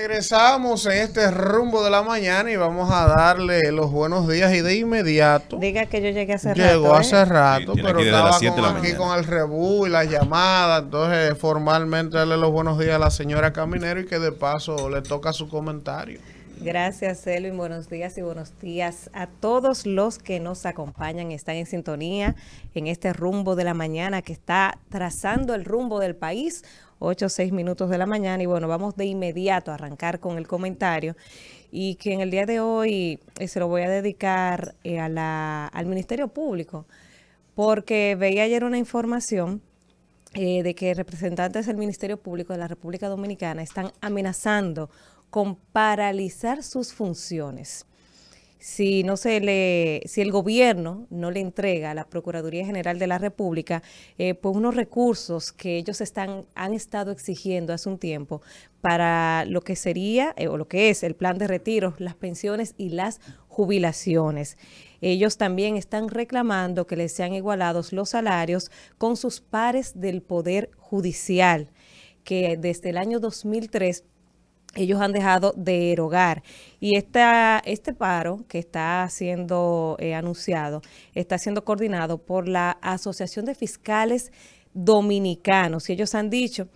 Regresamos en este rumbo de la mañana y vamos a darle los buenos días y de inmediato. Diga que yo llegué hace rato. Llegó hace ¿eh? rato, pero estaba con, aquí con el rebú y la llamada. Entonces, formalmente darle los buenos días a la señora Caminero y que de paso le toca su comentario. Gracias, Elvin. Buenos días y buenos días a todos los que nos acompañan están en sintonía en este rumbo de la mañana que está trazando el rumbo del país. Ocho o 6 minutos de la mañana y bueno, vamos de inmediato a arrancar con el comentario y que en el día de hoy eh, se lo voy a dedicar eh, a la, al Ministerio Público porque veía ayer una información eh, de que representantes del Ministerio Público de la República Dominicana están amenazando con paralizar sus funciones si no se le, si el gobierno no le entrega a la Procuraduría General de la República, eh, pues unos recursos que ellos están, han estado exigiendo hace un tiempo para lo que sería eh, o lo que es el plan de retiro, las pensiones y las jubilaciones. Ellos también están reclamando que les sean igualados los salarios con sus pares del Poder Judicial, que desde el año 2003 ellos han dejado de erogar. Y este paro que está siendo eh, anunciado está siendo coordinado por la Asociación de Fiscales Dominicanos. Y ellos han dicho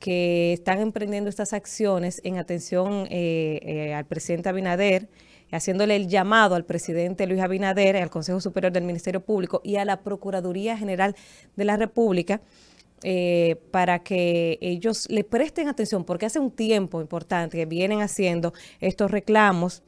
que están emprendiendo estas acciones en atención eh, eh, al presidente Abinader haciéndole el llamado al presidente Luis Abinader, al Consejo Superior del Ministerio Público y a la Procuraduría General de la República eh, para que ellos le presten atención, porque hace un tiempo importante que vienen haciendo estos reclamos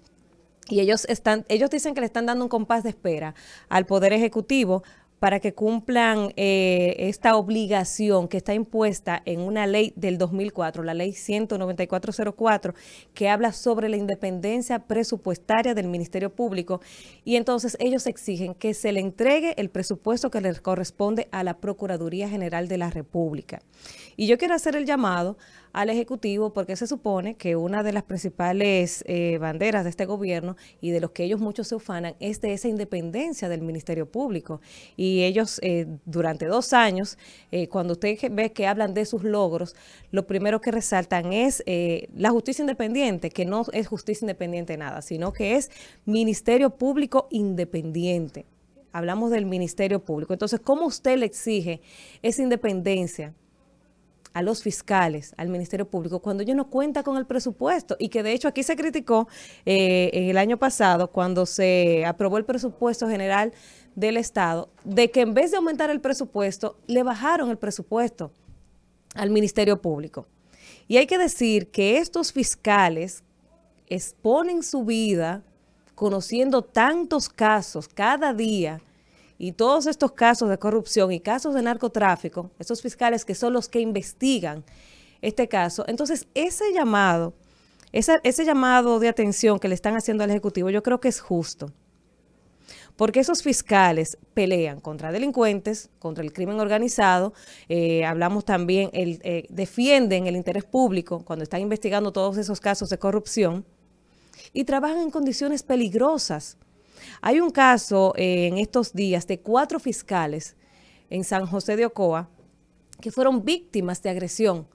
y ellos están, ellos dicen que le están dando un compás de espera al Poder Ejecutivo para que cumplan eh, esta obligación que está impuesta en una ley del 2004, la ley 19404, que habla sobre la independencia presupuestaria del Ministerio Público. Y entonces ellos exigen que se le entregue el presupuesto que le corresponde a la Procuraduría General de la República. Y yo quiero hacer el llamado al Ejecutivo porque se supone que una de las principales eh, banderas de este gobierno y de los que ellos muchos se ufanan es de esa independencia del Ministerio Público. Y ellos eh, durante dos años, eh, cuando usted ve que hablan de sus logros, lo primero que resaltan es la justicia independiente, que no es justicia independiente nada, sino que es Ministerio Público independiente hablamos del Ministerio Público. Entonces, ¿cómo usted le exige esa independencia a los fiscales, al Ministerio Público, cuando ellos no cuentan con el presupuesto. Y que de hecho aquí se criticó eh, en el año pasado, cuando se aprobó el presupuesto general del Estado, de que en vez de aumentar el presupuesto, le bajaron el presupuesto al Ministerio Público. Y hay que decir que estos fiscales exponen su vida conociendo tantos casos cada día y todos estos casos de corrupción y casos de narcotráfico, esos fiscales que son los que investigan este caso, entonces ese llamado, ese, ese llamado de atención que le están haciendo al Ejecutivo, yo creo que es justo. Porque esos fiscales pelean contra delincuentes, contra el crimen organizado, eh, hablamos también, el, eh, defienden el interés público cuando están investigando todos esos casos de corrupción y trabajan en condiciones peligrosas hay un caso eh, en estos días de cuatro fiscales en San José de Ocoa que fueron víctimas de agresión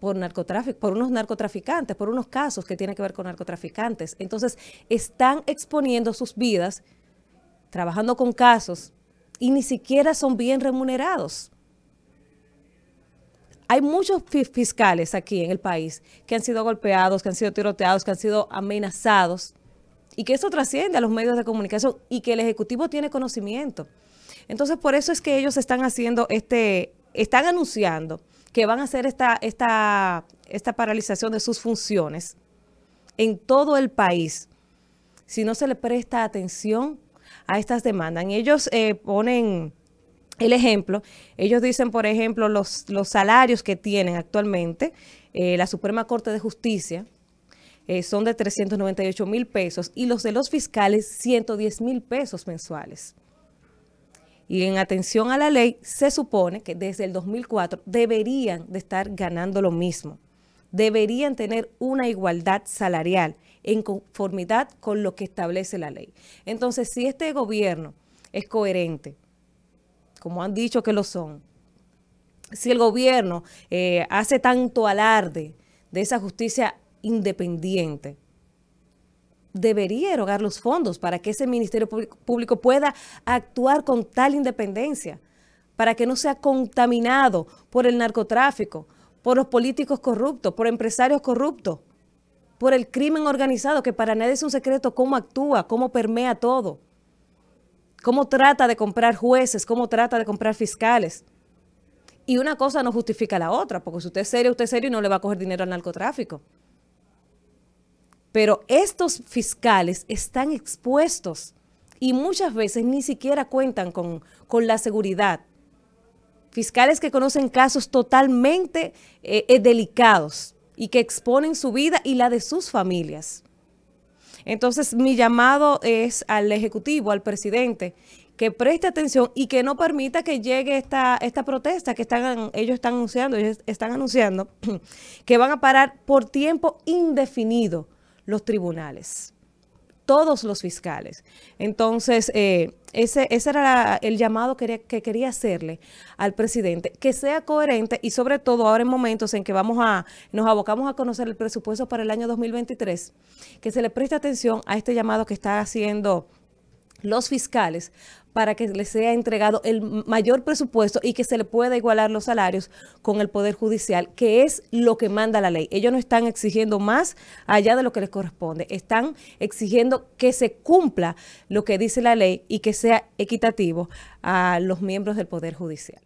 por narcotráfico, por unos narcotraficantes, por unos casos que tienen que ver con narcotraficantes. Entonces, están exponiendo sus vidas trabajando con casos y ni siquiera son bien remunerados. Hay muchos fiscales aquí en el país que han sido golpeados, que han sido tiroteados, que han sido amenazados y que eso trasciende a los medios de comunicación y que el Ejecutivo tiene conocimiento. Entonces, por eso es que ellos están haciendo este, están anunciando que van a hacer esta, esta paralización de sus funciones en todo el país si no se le presta atención a estas demandas. ellos eh, ponen el ejemplo, ellos dicen, por ejemplo, los, los salarios que tienen actualmente eh, la Suprema Corte de Justicia, eh, son de 398 mil pesos y los de los fiscales 110 mil pesos mensuales. Y en atención a la ley, se supone que desde el 2004 deberían de estar ganando lo mismo. Deberían tener una igualdad salarial en conformidad con lo que establece la ley. Entonces, si este gobierno es coherente, como han dicho que lo son, si el gobierno eh, hace tanto alarde de esa justicia independiente debería erogar los fondos para que ese Ministerio Público pueda actuar con tal independencia, para que no sea contaminado por el narcotráfico, por los políticos corruptos, por empresarios corruptos, por el crimen organizado, que para nadie es un secreto cómo actúa, cómo permea todo, cómo trata de comprar jueces, cómo trata de comprar fiscales. Y una cosa no justifica la otra, porque si usted es serio, usted es serio y no le va a coger dinero al narcotráfico. Pero estos fiscales están expuestos y muchas veces ni siquiera cuentan con, la seguridad. Fiscales que conocen casos totalmente eh, eh, delicados y que exponen su vida y la de sus familias. Entonces, mi llamado es al Ejecutivo, al presidente, que preste atención y que no permita que llegue esta, protesta que están, ellos están anunciando, ellos están anunciando que van a parar por tiempo indefinido los tribunales, todos los fiscales. Entonces, eh, ese, ese, era el llamado que, que, quería hacerle al presidente, que sea coherente y sobre todo ahora en momentos en que vamos a, nos abocamos a conocer el presupuesto para el año 2023, que se le preste atención a este llamado que está haciendo los fiscales para que les sea entregado el mayor presupuesto y que se le pueda igualar los salarios con el Poder Judicial, que es lo que manda la ley. Ellos no están exigiendo más allá de lo que les corresponde, están exigiendo que se cumpla lo que dice la ley y que sea equitativo a los miembros del Poder Judicial.